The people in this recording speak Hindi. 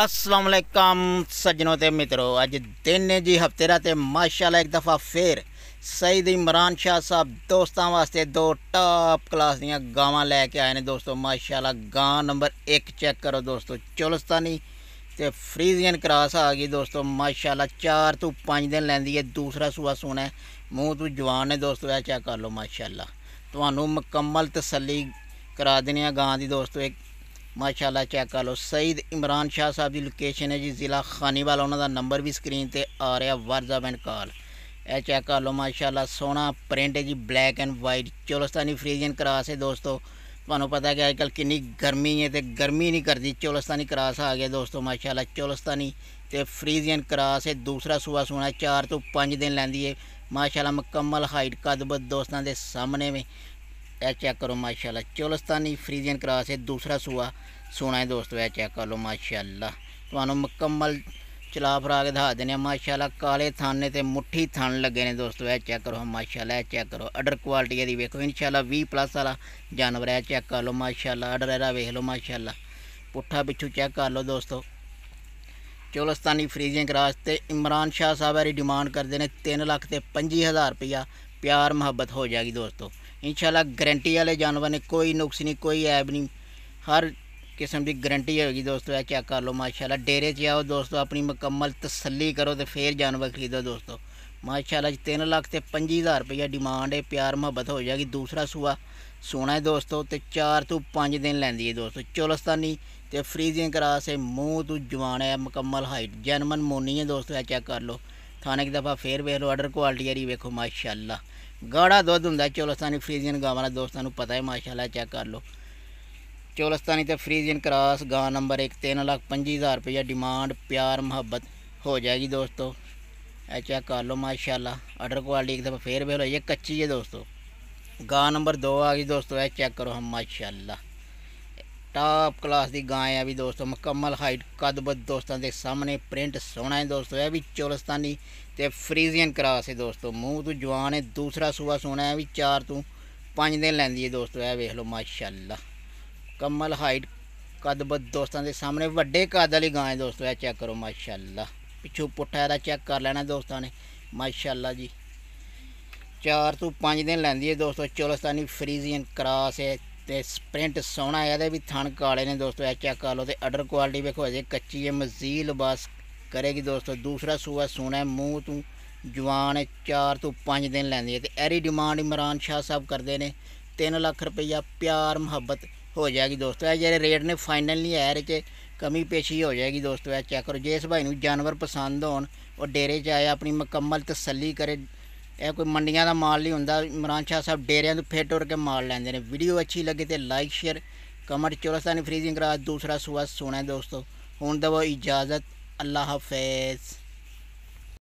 अस्सलाम वालेकुम सज्जनों ते मित्रों अज दिन है जी हफ्ते राते माशाल्लाह एक दफ़ा फिर सईद इमरान शाह साहब दोस्तों वास्ते दो टॉप क्लास दियाँ गावां लैके आए हैं दोस्तों माशाल्लाह गां नंबर एक चेक करो दोस्तों चोलस्तानी ते फ्रीजियन क्रास आ गई दोस्तों माशाल्लाह चार तू पाँच दिन लैंदी है दूसरा सूआ सोना है मूँह तू जवान है दोस्तों यह चेक कर लो माशाला ਤੁਹਾਨੂੰ ਮੁਕੰਮਲ ਤਸੱਲੀ ਕਰਾ ਦਿੰਨੇ ਆ ਗਾਂ ਦੀ ਦੋਸਤੋ माशाला चेक कर लो सईद इमरान शाह साहब की लोकेशन है जी जिला खानीवाल उन्हों का नंबर भी स्क्रीन पर आ रहा वर्जअप एंड कॉल यह चेक कर लो माशाला सोहना प्रिंट है जी black and white Cholistani Friesian cross है दोस्तों तुम्हें पता कि अच्छा कि गर्मी है तो गर्मी नहीं करती चोलस्तानी करास आ गया दोस्तों माशाला चौलस्तानी तो फ्रीजन क्रास है दूसरा सुबह सोना चार तो पाँच दिन लेंदी है माशाला मुकम्मल हाइट कदब दोस्तों के सामने में ਇਹ ਚੈੱਕ ਕਰੋ ਮਾਸ਼ਾਅੱਲਾ ਚੋਲਸਤਾਨੀ ਫਰੀਜ਼ੀਅਨ ਕਰਾਸ ਹੈ ਦੂਸਰਾ ਸੂਆ ਸੋਨਾ ਹੈ ਦੋਸਤੋ ਇਹ ਚੈੱਕ ਕਰ ਲਓ ਮਾਸ਼ਾਅੱਲਾ ਤੁਹਾਨੂੰ ਮੁਕੰਮਲ ਚਲਾ ਫਰਾ ਕੇ ਦਿਖਾ ਦਿੰਦੇ ਆ ਮਾਸ਼ਾਅੱਲਾ ਕਾਲੇ ਥਾਨੇ ਤੇ ਮੁੱਠੀ ਥਣ ਲੱਗੇ ਨੇ ਦੋਸਤੋ ਇਹ ਚੈੱਕ ਕਰੋ ਮਾਸ਼ਾਅੱਲਾ ਇਹ ਚੈੱਕ ਕਰੋ ਆਰਡਰ ਕੁਆਲਿਟੀ ਇਹਦੀ ਵੇਖੋ ਇਨਸ਼ਾਅੱਲਾ 20 ਪਲੱਸ ਵਾਲਾ ਜਾਨਵਰ ਹੈ ਚੈੱਕ ਕਰ ਲਓ ਮਾਸ਼ਾਅੱਲਾ ਆਰਡਰ ਇਹਦਾ ਵੇਖ ਲਓ ਮਾਸ਼ਾਅੱਲਾ ਪੁੱਠਾ ਪਿੱਛੂ ਚੈੱਕ ਕਰ ਲਓ ਦੋਸਤੋ ਚੋਲਸਤਾਨੀ ਫਰੀਜ਼ਿੰਗ ਕਰਾਸ ਤੇ ਇਮਰਾਨ ਸ਼ਾਹ ਸਾਹਿਬ ਇਹਦੀ ਡਿਮਾਂਡ ਕਰਦੇ ਨੇ 3 ਲੱਖ ਤੇ 25000 ਰੁਪਇਆ ਪਿਆਰ ਮੁਹੱਬਤ ਹੋ ਜਾਏਗੀ ਦੋਸਤੋ इंशाल्लाह गारंटी वाले जानवर ने कोई नुक्स नहीं कोई ऐब नहीं हर किस्म की गरंटी होगी दोस्तों यह चेक कर लो माशाला डेरे च आओ दोस्तों अपनी मुकम्मल तसली करो तो फिर जानवर खरीदो दोस्तों माशाला तीन लाख से पी हज़ार रुपया डिमांड है प्यार मुहब्बत हो जाएगी दूसरा सूआ सोना है दोस्तों तो चार तो पाँच दिन लैंदी है दोस्तों चोलस्तानी तो फ्रीजिंग क्रास है मूँह तू जवान है मुकम्मल हाइट जर्मन मोनी है दोस्तों चेक कर लो थाने की दफ़ा फिर वेख लो आर्डर क्वालिटी हरी वेखो माशाला ਗਾੜਾ ਦੁੱਧ ਹੁੰਦਾ ਚੋਲਸਤਾਨੀ ਫਰੀਜ਼ੀਅਨ ਗਾਵਾਂ ਦਾ ਦੋਸਤਾਂ ਨੂੰ ਪਤਾ ਹੈ ਮਾਸ਼ਾਅੱਲਾ ਚੈੱਕ ਕਰ ਲਓ ਚੋਲਸਤਾਨੀ ਤੇ ਫਰੀਜ਼ੀਅਨ ਕਰਾਸ ਗਾਂ ਨੰਬਰ 1 3 ਲੱਖ 25000 ਰੁਪਇਆ ਡਿਮਾਂਡ ਪਿਆਰ ਮੁਹੱਬਤ हो जाएगी दोस्तों ऐसा कर लो माशाल्लाह ऑर्डर क्वालिटी एक दफ़ा फेयर बेल हो ये कच्ची है दोस्तों गा नंबर दो आ गई दोस्तों ऐसा चेक करो हम माशाल्लाह टॉप क्लास की गाय है भी दोस्तों मुकम्मल हाइट कदबद दोस्तों के सामने प्रिंट सोना है दोस्तों है भी चौलस्तानी तो फ्रीजियन क्रास है दोस्तों मूँह तो जवान है दूसरा सूह सोना है भी चार तू पाँच दिन लेंदी है दोस्तों है वेख लो माशाला मुकम्मल हाइट कदबद दोस्तों के सामने व्डे कद वाली गाय दोस्तों है चेक करो माशाला पिछू पुट्ठा यदा चेक कर लेना दोस्तों ने माशाला जी चार तू पाँच दिन लेंदी है दोस्तों चौलस्तानी फ्रीजियन क्रास है ਤੇ ਸਪ੍ਰਿੰਟ ਸੋਹਣਾ ਇਹਦੇ ਵੀ ਥਣ ਕਾਲੇ ਨੇ ਦੋਸਤੋ ਇਹ ਚੈੱਕ ਕਰ ਲਓ ਤੇ ਆਰਡਰ ਕੁਆਲਿਟੀ ਵੇਖੋ ਅਜੇ ਕੱਚੀ ਹੈ ਮਜ਼ੀਲ ਲਬਾਸ ਕਰੇਗੀ ਦੋਸਤੋ ਦੂਸਰਾ ਸੂਆ ਸੋਹਣਾ ਮੂੰਹ ਤੋਂ ਜਵਾਨ 4 ਤੋਂ 5 ਦਿਨ ਲੈਂਦੀ ਹੈ ਤੇ ਐਰੀ ਡਿਮਾਂਡ ਇਮਰਾਨ ਸ਼ਾਹ ਸਾਹਿਬ ਕਰਦੇ ਨੇ 3 ਲੱਖ ਰੁਪਈਆ ਪਿਆਰ ਮੁਹੱਬਤ ਹੋ ਜਾਏਗੀ ਦੋਸਤੋ ਇਹ ਜਿਹੜੇ ਰੇਟ ਨੇ ਫਾਈਨਲ ਨਹੀਂ ਆਇਆ ਰਿਕੇ ਕਮੀ ਪੇਸ਼ੀ ਹੋ ਜਾਏਗੀ ਦੋਸਤੋ ਇਹ ਚੈੱਕ ਕਰੋ ਜੇ ਇਸ ਭਾਈ ਨੂੰ ਜਾਨਵਰ ਪਸੰਦ ਹੋਣ ਉਹ ਡੇਰੇ 'ਚ ਆਇਆ ਆਪਣੀ ਮੁਕੰਮਲ ਤਸੱਲੀ ਕਰੇ ਇਹ ਕੋਈ ਮੰਡੀਆਂ ਦਾ ਮਾਲ ਨਹੀਂ ਹੁੰਦਾ ਇਮਰਾਨ ਸ਼ਾਹ ਸਾਹਿਬ ਡੇਰਿਆਂ ਤੋਂ ਫੇਰ ਟੁਰ ਕੇ ਮਾਲ ਲੈਂਦੇ ਨੇ ਵੀਡੀਓ ਅੱਛੀ ਲੱਗੇ ਤੇ ਲਾਈਕ ਸ਼ੇਅਰ कमर चौरस्तानी फ्रीजिंग रात दूसरा सुबह सोना है दोस्तों हूँ दवो इजाज़त अल्लाह हाफिज़